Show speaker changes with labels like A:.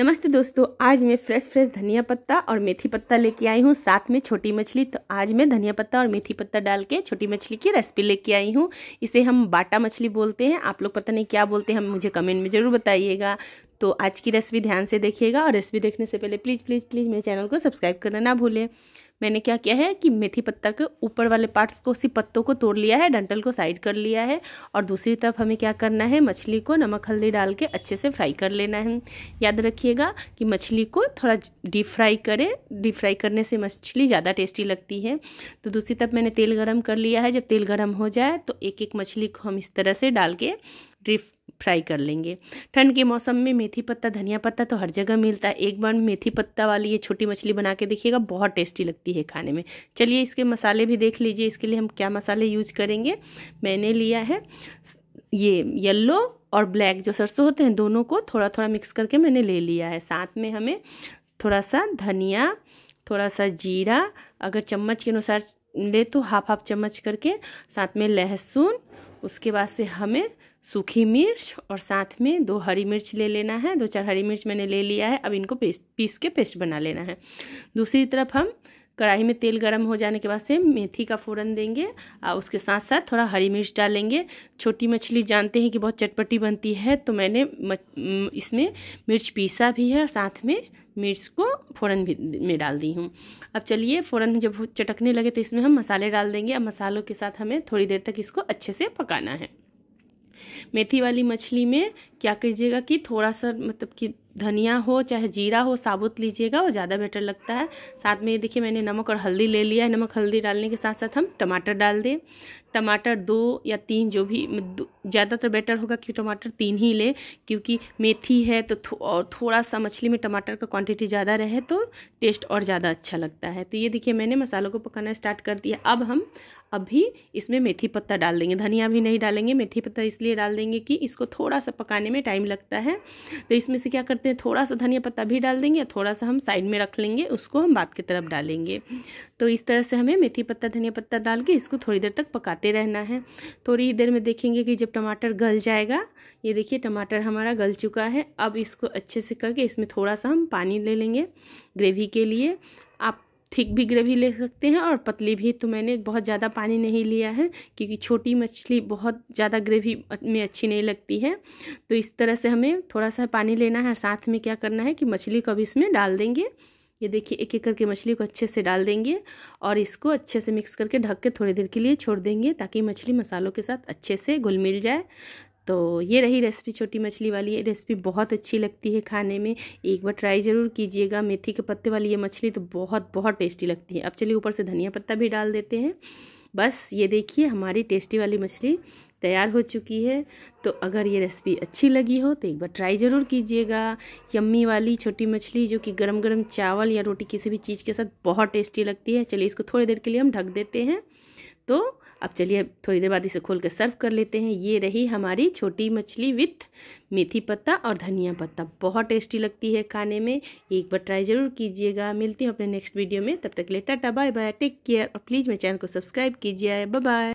A: नमस्ते दोस्तों आज मैं फ्रेश फ्रेश धनिया पत्ता और मेथी पत्ता लेके आई हूँ साथ में छोटी मछली तो आज मैं धनिया पत्ता और मेथी पत्ता डाल के छोटी मछली की रेसिपी लेके आई हूँ इसे हम बाटा मछली बोलते हैं आप लोग पता नहीं क्या बोलते हैं हम मुझे कमेंट में ज़रूर बताइएगा तो आज की रेसिपी ध्यान से देखिएगा और रेसिपी देखने से पहले प्लीज़ प्लीज़ प्लीज़ मेरे चैनल को सब्सक्राइब करना ना भूलें मैंने क्या किया है कि मेथी पत्ता के ऊपर वाले पार्ट्स को उसी पत्तों को तोड़ लिया है डंटल को साइड कर लिया है और दूसरी तरफ हमें क्या करना है मछली को नमक हल्दी डाल के अच्छे से फ्राई कर लेना है याद रखिएगा कि मछली को थोड़ा डीप फ्राई करें डीप फ्राई करने से मछली ज़्यादा टेस्टी लगती है तो दूसरी तरफ मैंने तेल गर्म कर लिया है जब तेल गर्म हो जाए तो एक एक मछली को हम इस तरह से डाल के डीप फ्राई कर लेंगे ठंड के मौसम में मेथी पत्ता धनिया पत्ता तो हर जगह मिलता है एक बार मेथी पत्ता वाली ये छोटी मछली बना के देखिएगा बहुत टेस्टी लगती है खाने में चलिए इसके मसाले भी देख लीजिए इसके लिए हम क्या मसाले यूज करेंगे मैंने लिया है ये येल्लो और ब्लैक जो सरसों होते हैं दोनों को थोड़ा थोड़ा मिक्स करके मैंने ले लिया है साथ में हमें थोड़ा सा धनिया थोड़ा सा जीरा अगर चम्मच के अनुसार ले तो हाफ हाफ चम्मच करके साथ में लहसुन उसके बाद से हमें सूखी मिर्च और साथ में दो हरी मिर्च ले लेना है दो चार हरी मिर्च मैंने ले लिया है अब इनको पेस्ट पीस के पेस्ट बना लेना है दूसरी तरफ हम कढ़ाई में तेल गर्म हो जाने के बाद से मेथी का फ़ोरन देंगे और उसके साथ साथ थोड़ा हरी मिर्च डालेंगे छोटी मछली जानते हैं कि बहुत चटपटी बनती है तो मैंने इसमें मिर्च पीसा भी है और साथ में मिर्च को फ़ोरन भी में डाल दी हूँ अब चलिए फ़ोरन जब चटकने लगे तो इसमें हम मसाले डाल देंगे अब मसालों के साथ हमें थोड़ी देर तक इसको अच्छे से पकाना है मेथी वाली मछली में क्या कीजिएगा कि थोड़ा सा मतलब कि धनिया हो चाहे जीरा हो साबुत लीजिएगा वो ज़्यादा बेटर लगता है साथ में ये देखिए मैंने नमक और हल्दी ले लिया है नमक हल्दी डालने के साथ साथ हम टमाटर डाल दें टमाटर दो या तीन जो भी ज़्यादातर बेटर होगा कि टमाटर तीन ही ले क्योंकि मेथी है तो थो, और थोड़ा सा मछली में टमाटर का क्वांटिटी ज़्यादा रहे तो टेस्ट और ज़्यादा अच्छा लगता है तो ये देखिए मैंने मसालों को पकाना स्टार्ट कर दिया अब हम अभी इसमें मेथी पत्ता डाल देंगे धनिया भी नहीं डालेंगे मेथी पत्ता इसलिए डाल देंगे कि इसको थोड़ा सा पकाने में टाइम लगता है तो इसमें से क्या करते हैं थोड़ा सा धनिया पत्ता भी डाल देंगे थोड़ा सा हम साइड में रख लेंगे उसको हम बाद की तरफ डालेंगे तो इस तरह से हमें मेथी पत्ता धनिया पत्ता डाल के इसको थोड़ी देर तक पकाते रहना है थोड़ी देर में देखेंगे कि जब टमाटर गल जाएगा ये देखिए टमाटर हमारा गल चुका है अब इसको अच्छे से करके इसमें थोड़ा सा हम पानी ले लेंगे ग्रेवी के लिए आप थिक भी ग्रेवी ले सकते हैं और पतली भी तो मैंने बहुत ज़्यादा पानी नहीं लिया है क्योंकि छोटी मछली बहुत ज़्यादा ग्रेवी में अच्छी नहीं लगती है तो इस तरह से हमें थोड़ा सा पानी लेना है और साथ में क्या करना है कि मछली को अभी इसमें डाल देंगे ये देखिए एक एक करके मछली को अच्छे से डाल देंगे और इसको अच्छे से मिक्स करके ढक के थोड़ी देर के लिए छोड़ देंगे ताकि मछली मसालों के साथ अच्छे से घुल मिल जाए तो ये रही रेसिपी छोटी मछली वाली ये रेसिपी बहुत अच्छी लगती है खाने में एक बार ट्राई ज़रूर कीजिएगा मेथी के पत्ते वाली ये मछली तो बहुत बहुत टेस्टी लगती है अब चलिए ऊपर से धनिया पत्ता भी डाल देते हैं बस ये देखिए हमारी टेस्टी वाली मछली तैयार हो चुकी है तो अगर ये रेसिपी अच्छी लगी हो तो एक बार ट्राई ज़रूर कीजिएगा यम्मी वाली छोटी मछली जो कि गरम गरम चावल या रोटी किसी भी चीज़ के साथ बहुत टेस्टी लगती है चलिए इसको थोड़ी देर के लिए हम ढक देते हैं तो अब चलिए थोड़ी देर बाद इसे खोल कर सर्व कर लेते हैं ये रही हमारी छोटी मछली विथ मेथी पत्ता और धनिया पत्ता बहुत टेस्टी लगती है खाने में एक बार ट्राई ज़रूर कीजिएगा मिलती हूँ अपने नेक्स्ट वीडियो में तब तक ले tata bye bye take care और प्लीज़ मेरे चैनल को सब्सक्राइब कीजिए बाय बाय